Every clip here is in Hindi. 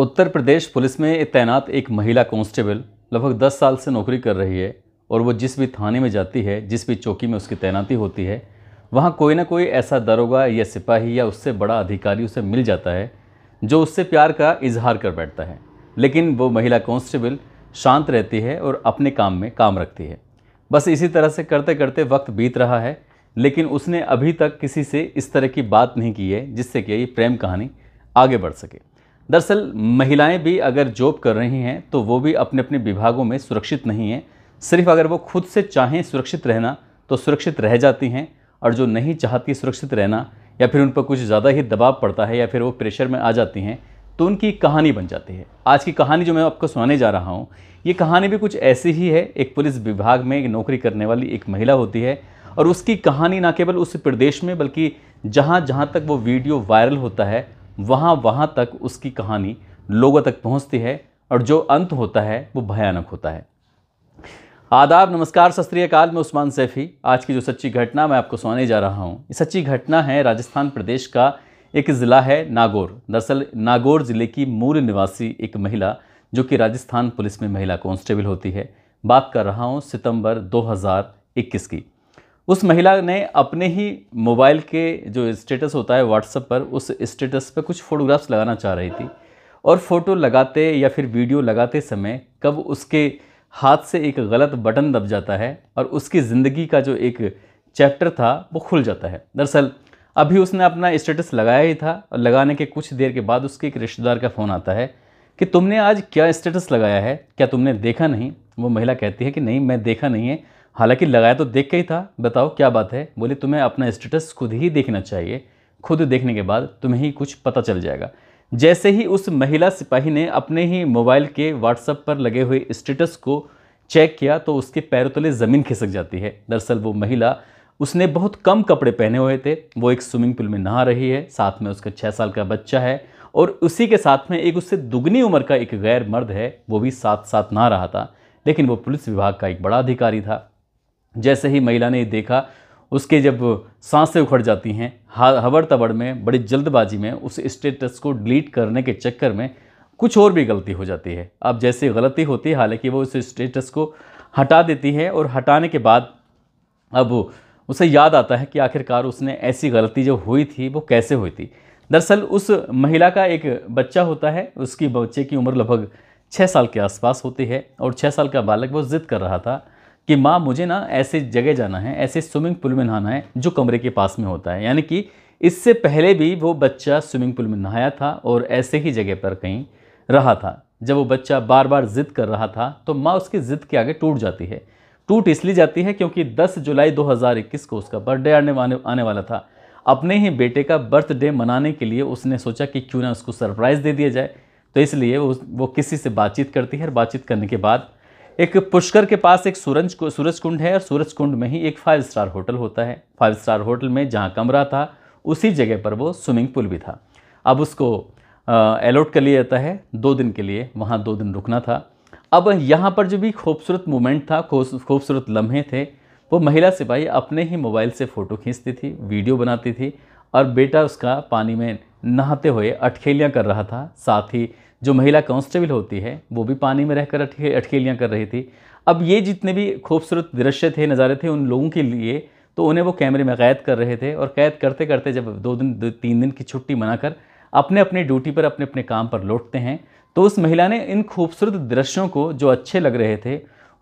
उत्तर प्रदेश पुलिस में तैनात एक महिला कांस्टेबल लगभग 10 साल से नौकरी कर रही है और वो जिस भी थाने में जाती है जिस भी चौकी में उसकी तैनाती होती है वहाँ कोई ना कोई ऐसा दरोगा या सिपाही या उससे बड़ा अधिकारी उसे मिल जाता है जो उससे प्यार का इजहार कर बैठता है लेकिन वो महिला कांस्टेबल शांत रहती है और अपने काम में काम रखती है बस इसी तरह से करते करते वक्त बीत रहा है लेकिन उसने अभी तक किसी से इस तरह की बात नहीं की है जिससे कि ये प्रेम कहानी आगे बढ़ सके दरअसल महिलाएं भी अगर जॉब कर रही हैं तो वो भी अपने अपने विभागों में सुरक्षित नहीं हैं सिर्फ अगर वो खुद से चाहें सुरक्षित रहना तो सुरक्षित रह जाती हैं और जो नहीं चाहती सुरक्षित रहना या फिर उन पर कुछ ज़्यादा ही दबाव पड़ता है या फिर वो प्रेशर में आ जाती हैं तो उनकी कहानी बन जाती है आज की कहानी जो मैं आपको सुनाने जा रहा हूँ ये कहानी भी कुछ ऐसी ही है एक पुलिस विभाग में नौकरी करने वाली एक महिला होती है और उसकी कहानी ना केवल उस प्रदेश में बल्कि जहाँ जहाँ तक वो वीडियो वायरल होता है वहाँ वहाँ तक उसकी कहानी लोगों तक पहुँचती है और जो अंत होता है वो भयानक होता है आदाब नमस्कार सस्त्रीकाल में उस्मान सैफ़ी आज की जो सच्ची घटना मैं आपको सुनाने जा रहा हूँ सच्ची घटना है राजस्थान प्रदेश का एक ज़िला है नागौर दरअसल नागौर ज़िले की मूल निवासी एक महिला जो कि राजस्थान पुलिस में महिला कांस्टेबल होती है बात कर रहा हूँ सितंबर 2021 की उस महिला ने अपने ही मोबाइल के जो स्टेटस होता है व्हाट्सअप पर उस स्टेटस पर कुछ फ़ोटोग्राफ्स लगाना चाह रही थी और फ़ोटो लगाते या फिर वीडियो लगाते समय कब उसके हाथ से एक गलत बटन दब जाता है और उसकी ज़िंदगी का जो एक चैप्टर था वो खुल जाता है दरअसल अभी उसने अपना स्टेटस लगाया ही था और लगाने के कुछ देर के बाद उसके एक रिश्तेदार का फ़ोन आता है कि तुमने आज क्या स्टेटस लगाया है क्या तुमने देखा नहीं वो महिला कहती है कि नहीं मैं देखा नहीं है हालांकि लगाया तो देख के ही था बताओ क्या बात है बोले तुम्हें अपना स्टेटस खुद ही देखना चाहिए खुद देखने के बाद तुम्हें ही कुछ पता चल जाएगा जैसे ही उस महिला सिपाही ने अपने ही मोबाइल के व्हाट्सएप पर लगे हुए स्टेटस को चेक किया तो उसके पैरों तले ज़मीन खिसक जाती है दरअसल वो महिला उसने बहुत कम कपड़े पहने हुए थे वो एक स्विमिंग पूल में नहा रही है साथ में उसका छः साल का बच्चा है और उसी के साथ में एक उससे दुगनी उम्र का एक गैर मर्द है वो भी साथ साथ नहा रहा था लेकिन वो पुलिस विभाग का एक बड़ा अधिकारी था जैसे ही महिला ने देखा उसके जब सांसें उखड़ जाती हैं हवर तबड़ में बड़ी जल्दबाजी में उस स्टेटस को डिलीट करने के चक्कर में कुछ और भी गलती हो जाती है अब जैसे गलती होती है हालांकि वो उस स्टेटस को हटा देती है और हटाने के बाद अब उसे याद आता है कि आखिरकार उसने ऐसी गलती जो हुई थी वो कैसे हुई थी दरअसल उस महिला का एक बच्चा होता है उसकी बच्चे की उम्र लगभग छः साल के आसपास होती है और छः साल का बालक वो ज़िद कर रहा था कि माँ मुझे ना ऐसे जगह जाना है ऐसे स्विमिंग पूल में नहाना है जो कमरे के पास में होता है यानी कि इससे पहले भी वो बच्चा स्विमिंग पूल में नहाया था और ऐसे ही जगह पर कहीं रहा था जब वो बच्चा बार बार ज़िद कर रहा था तो माँ उसकी ज़िद के आगे टूट जाती है टूट इसलिए जाती है क्योंकि 10 जुलाई 2021 को उसका बर्थडे आने आने वाला था अपने ही बेटे का बर्थडे मनाने के लिए उसने सोचा कि क्यों ना उसको सरप्राइज़ दे दिया जाए तो इसलिए वो वो किसी से बातचीत करती है और बातचीत करने के बाद एक पुष्कर के पास एक सूरज सूरज कुंड है और सूरज कुंड में ही एक फाइव स्टार होटल होता है फाइव स्टार होटल में जहाँ कमरा था उसी जगह पर वो स्विमिंग पूल भी था अब उसको अलॉट कर लिया जाता है दो दिन के लिए वहाँ दो दिन रुकना था अब यहाँ पर जो भी खूबसूरत मोमेंट था खूबसूरत लम्हे थे वो महिला सिपाही अपने ही मोबाइल से फ़ोटो खींचती थी वीडियो बनाती थी और बेटा उसका पानी में नहाते हुए अटखेलियाँ कर रहा था साथ ही जो महिला कांस्टेबल होती है वो भी पानी में रहकर अटके अटकेलियाँ कर रही थी अब ये जितने भी खूबसूरत दृश्य थे नज़ारे थे उन लोगों के लिए तो उन्हें वो कैमरे में कैद कर रहे थे और कैद करते करते जब दो दिन दो तीन दिन की छुट्टी मनाकर अपने अपने ड्यूटी पर अपने अपने काम पर लौटते हैं तो उस महिला ने इन खूबसूरत दृश्यों को जो अच्छे लग रहे थे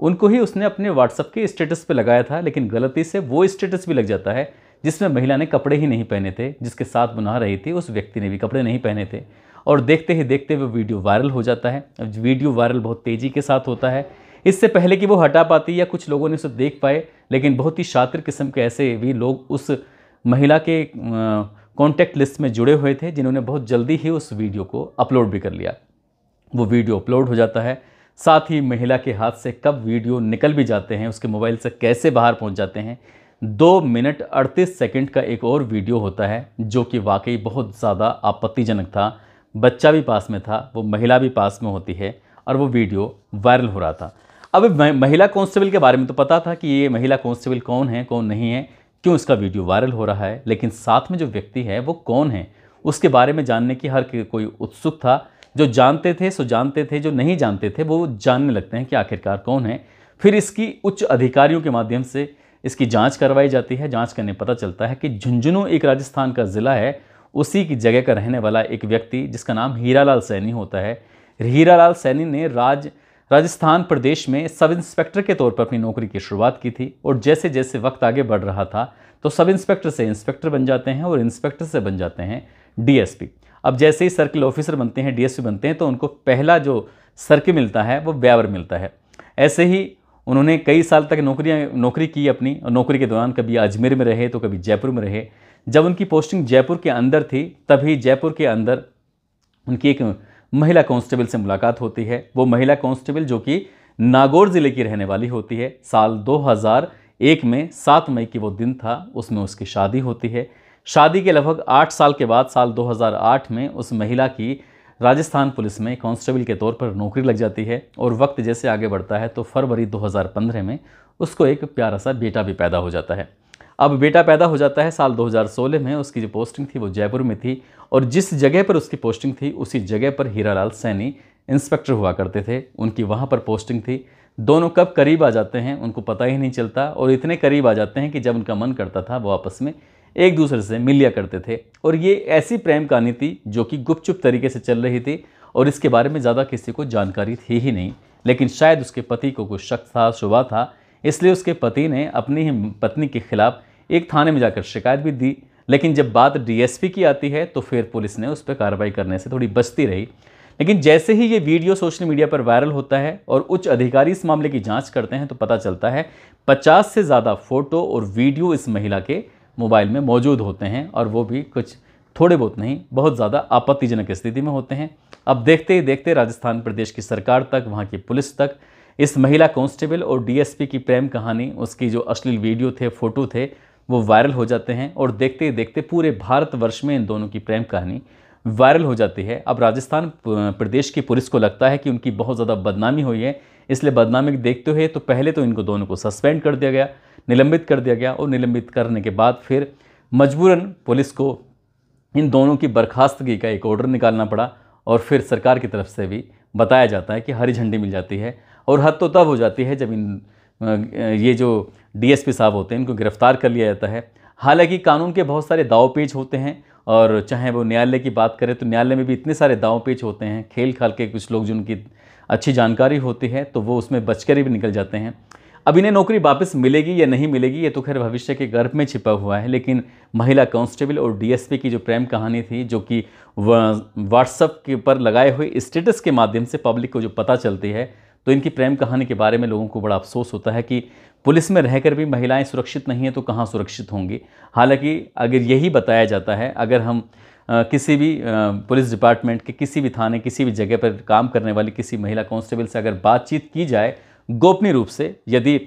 उनको ही उसने अपने व्हाट्सअप के स्टेटस पर लगाया था लेकिन गलती से वो स्टेटस भी लग जाता है जिसमें महिला ने कपड़े ही नहीं पहने थे जिसके साथ बना रही थी उस व्यक्ति ने भी कपड़े नहीं पहने थे और देखते ही देखते वो वीडियो वायरल हो जाता है वीडियो वायरल बहुत तेज़ी के साथ होता है इससे पहले कि वो हटा पाती या कुछ लोगों ने उसे देख पाए लेकिन बहुत ही शातिर किस्म के ऐसे भी लोग उस महिला के कॉन्टैक्ट लिस्ट में जुड़े हुए थे जिन्होंने बहुत जल्दी ही उस वीडियो को अपलोड भी कर लिया वो वीडियो अपलोड हो जाता है साथ ही महिला के हाथ से कब वीडियो निकल भी जाते हैं उसके मोबाइल से कैसे बाहर पहुंच जाते हैं दो मिनट अड़तीस सेकंड का एक और वीडियो होता है जो कि वाकई बहुत ज़्यादा आपत्तिजनक था बच्चा भी पास में था वो महिला भी पास में होती है और वो वीडियो वायरल हो रहा था अब महिला कांस्टेबल के बारे में तो पता था कि ये महिला कांस्टेबल कौन है कौन नहीं है क्यों इसका वीडियो वायरल हो रहा है लेकिन साथ में जो व्यक्ति है वो कौन है उसके बारे में जानने की हर कोई उत्सुक था जो जानते थे सो जानते थे जो नहीं जानते थे वो जानने लगते हैं कि आखिरकार कौन है फिर इसकी उच्च अधिकारियों के माध्यम से इसकी जांच करवाई जाती है जांच करने पता चलता है कि झुंझुनू एक राजस्थान का ज़िला है उसी की जगह का रहने वाला एक व्यक्ति जिसका नाम हीरालाल सैनी होता है हीरालाल सैनी ने राज राजस्थान प्रदेश में सब इंस्पेक्टर के तौर पर अपनी नौकरी की शुरुआत की थी और जैसे जैसे वक्त आगे बढ़ रहा था तो सब इंस्पेक्टर से इंस्पेक्टर बन जाते हैं और इंस्पेक्टर से बन जाते हैं डीएसपी अब जैसे ही सर्किल ऑफिसर बनते हैं डीएसपी बनते हैं तो उनको पहला जो सर्किल मिलता है वो ब्यावर मिलता है ऐसे ही उन्होंने कई साल तक नौकरियाँ नौकरी की अपनी और नौकरी के दौरान कभी अजमेर में रहे तो कभी जयपुर में रहे जब उनकी पोस्टिंग जयपुर के अंदर थी तभी जयपुर के अंदर उनकी एक महिला कांस्टेबल से मुलाकात होती है वो महिला कांस्टेबल जो कि नागौर ज़िले की रहने वाली होती है साल 2001 में 7 मई की वो दिन था उसमें उसकी शादी होती है शादी के लगभग आठ साल के बाद साल 2008 में उस महिला की राजस्थान पुलिस में कांस्टेबल के तौर पर नौकरी लग जाती है और वक्त जैसे आगे बढ़ता है तो फरवरी 2015 में उसको एक प्यारा सा बेटा भी पैदा हो जाता है अब बेटा पैदा हो जाता है साल 2016 में उसकी जो पोस्टिंग थी वो जयपुर में थी और जिस जगह पर उसकी पोस्टिंग थी उसी जगह पर हीरालाल सैनी इंस्पेक्टर हुआ करते थे उनकी वहाँ पर पोस्टिंग थी दोनों कब करीब आ जाते हैं उनको पता ही नहीं चलता और इतने करीब आ जाते हैं कि जब उनका मन करता था वो आपस में एक दूसरे से मिल लिया करते थे और ये ऐसी प्रेम कहानी थी जो कि गुपचुप तरीके से चल रही थी और इसके बारे में ज़्यादा किसी को जानकारी थी ही नहीं लेकिन शायद उसके पति को कुछ शक था शुबा था इसलिए उसके पति ने अपनी ही पत्नी के खिलाफ़ एक थाने में जाकर शिकायत भी दी लेकिन जब बात डीएसपी की आती है तो फिर पुलिस ने उस पर कार्रवाई करने से थोड़ी बचती रही लेकिन जैसे ही ये वीडियो सोशल मीडिया पर वायरल होता है और उच्च अधिकारी इस मामले की जांच करते हैं तो पता चलता है 50 से ज़्यादा फ़ोटो और वीडियो इस महिला के मोबाइल में मौजूद होते हैं और वो भी कुछ थोड़े बहुत नहीं बहुत ज़्यादा आपत्तिजनक स्थिति में होते हैं अब देखते ही देखते राजस्थान प्रदेश की सरकार तक वहाँ की पुलिस तक इस महिला कांस्टेबल और डीएसपी की प्रेम कहानी उसकी जो अश्लील वीडियो थे फ़ोटो थे वो वायरल हो जाते हैं और देखते ही देखते पूरे भारतवर्ष में इन दोनों की प्रेम कहानी वायरल हो जाती है अब राजस्थान प्रदेश की पुलिस को लगता है कि उनकी बहुत ज़्यादा बदनामी हुई है इसलिए बदनामी देखते हुए तो पहले तो इनको दोनों को सस्पेंड कर दिया गया निलंबित कर दिया गया और निलंबित करने के बाद फिर मजबूरन पुलिस को इन दोनों की बर्खास्तगी का एक ऑर्डर निकालना पड़ा और फिर सरकार की तरफ से भी बताया जाता है कि हरी झंडी मिल जाती है और हद तो तब हो जाती है जब इन ये जो डीएसपी साहब होते हैं इनको गिरफ्तार कर लिया जाता है हालांकि कानून के बहुत सारे दाव पेच होते हैं और चाहे वो न्यायालय की बात करें तो न्यायालय में भी इतने सारे दाव पेच होते हैं खेल खाल के कुछ लोग जिनकी अच्छी जानकारी होती है तो वो उसमें बचकर भी निकल जाते हैं अब इन्हें नौकरी वापस मिलेगी या नहीं मिलेगी ये तो खैर भविष्य के गर्भ में छिपा हुआ है लेकिन महिला कांस्टेबल और डीएसपी की जो प्रेम कहानी थी जो कि व्हाट्सअप के पर लगाए हुए स्टेटस के माध्यम से पब्लिक को जो पता चलती है तो इनकी प्रेम कहानी के बारे में लोगों को बड़ा अफसोस होता है कि पुलिस में रहकर भी महिलाएं सुरक्षित नहीं हैं तो कहाँ सुरक्षित होंगी हालांकि अगर यही बताया जाता है अगर हम आ, किसी भी आ, पुलिस डिपार्टमेंट के किसी भी थाने किसी भी जगह पर काम करने वाली किसी महिला कांस्टेबल से अगर बातचीत की जाए गोपनीय रूप से यदि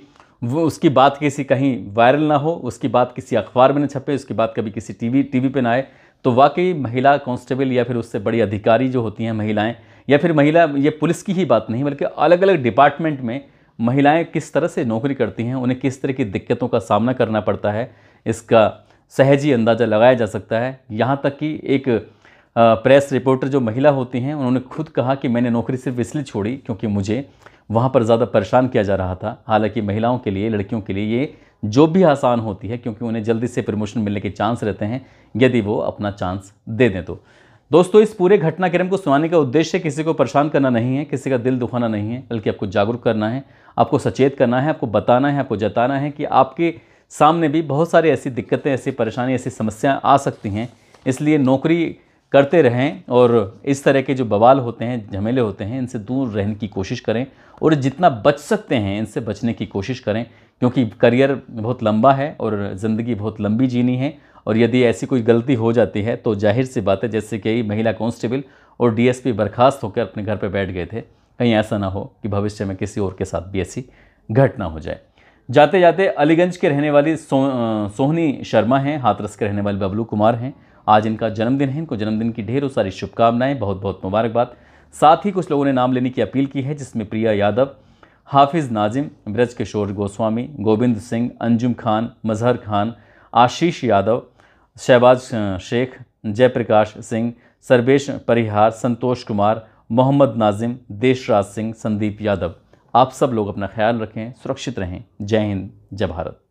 वो उसकी बात किसी कहीं वायरल ना हो उसकी बात किसी अखबार में न छपे उसकी बात कभी किसी टीवी टीवी पे ना आए तो वाकई महिला कांस्टेबल या फिर उससे बड़ी अधिकारी जो होती हैं महिलाएं या फिर महिला ये पुलिस की ही बात नहीं बल्कि अलग अलग डिपार्टमेंट में महिलाएं किस तरह से नौकरी करती हैं उन्हें किस तरह की दिक्कतों का सामना करना पड़ता है इसका सहज ही अंदाज़ा लगाया जा सकता है यहाँ तक कि एक प्रेस रिपोर्टर जो महिला होती हैं उन्होंने खुद कहा कि मैंने नौकरी सिर्फ इसलिए छोड़ी क्योंकि मुझे वहाँ पर ज़्यादा परेशान किया जा रहा था हालांकि महिलाओं के लिए लड़कियों के लिए ये जो भी आसान होती है क्योंकि उन्हें जल्दी से प्रमोशन मिलने के चांस रहते हैं यदि वो अपना चांस दे दें तो दोस्तों इस पूरे घटनाक्रम को सुनाने का उद्देश्य किसी को परेशान करना नहीं है किसी का दिल दुखाना नहीं है बल्कि आपको जागरूक करना है आपको सचेत करना है आपको बताना है आपको जताना है कि आपके सामने भी बहुत सारी ऐसी दिक्कतें ऐसी परेशानी ऐसी समस्याएं आ सकती हैं इसलिए नौकरी करते रहें और इस तरह के जो बवाल होते हैं झमेले होते हैं इनसे दूर रहने की कोशिश करें और जितना बच सकते हैं इनसे बचने की कोशिश करें क्योंकि करियर बहुत लंबा है और ज़िंदगी बहुत लंबी जीनी है और यदि ऐसी कोई गलती हो जाती है तो जाहिर सी बात है जैसे कि महिला कांस्टेबल और डीएसपी बर्खास्त होकर अपने घर पर बैठ गए थे कहीं ऐसा ना हो कि भविष्य में किसी और के साथ भी ऐसी घटना हो जाए जाते जाते अलीगंज के रहने वाली सो, सोहनी शर्मा हैं हाथरस के रहने वाले बबलू कुमार हैं आज इनका जन्मदिन है इनको जन्मदिन की ढेरों सारी शुभकामनाएं बहुत बहुत मुबारकबाद साथ ही कुछ लोगों ने नाम लेने की अपील की है जिसमें प्रिया यादव हाफिज़ नाजिम ब्रज किशोर गोस्वामी गोविंद सिंह अंजुम खान मजहर खान आशीष यादव शहबाज शेख जयप्रकाश सिंह सर्वेश परिहार संतोष कुमार मोहम्मद नाजिम देशराज सिंह संदीप यादव आप सब लोग अपना ख्याल रखें सुरक्षित रहें जय हिंद जय भारत